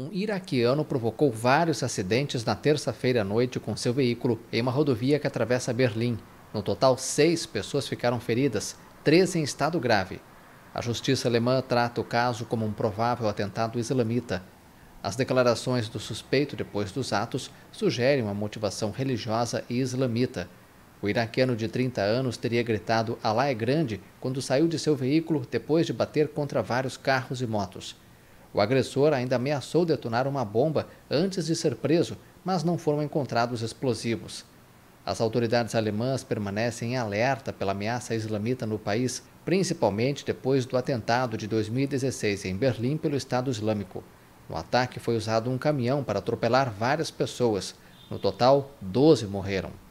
Um iraquiano provocou vários acidentes na terça-feira à noite com seu veículo em uma rodovia que atravessa Berlim. No total, seis pessoas ficaram feridas, três em estado grave. A justiça alemã trata o caso como um provável atentado islamita. As declarações do suspeito depois dos atos sugerem uma motivação religiosa e islamita. O iraquiano de 30 anos teria gritado Alá é grande quando saiu de seu veículo depois de bater contra vários carros e motos. O agressor ainda ameaçou detonar uma bomba antes de ser preso, mas não foram encontrados explosivos. As autoridades alemãs permanecem em alerta pela ameaça islamita no país, principalmente depois do atentado de 2016 em Berlim pelo Estado Islâmico. No ataque foi usado um caminhão para atropelar várias pessoas. No total, 12 morreram.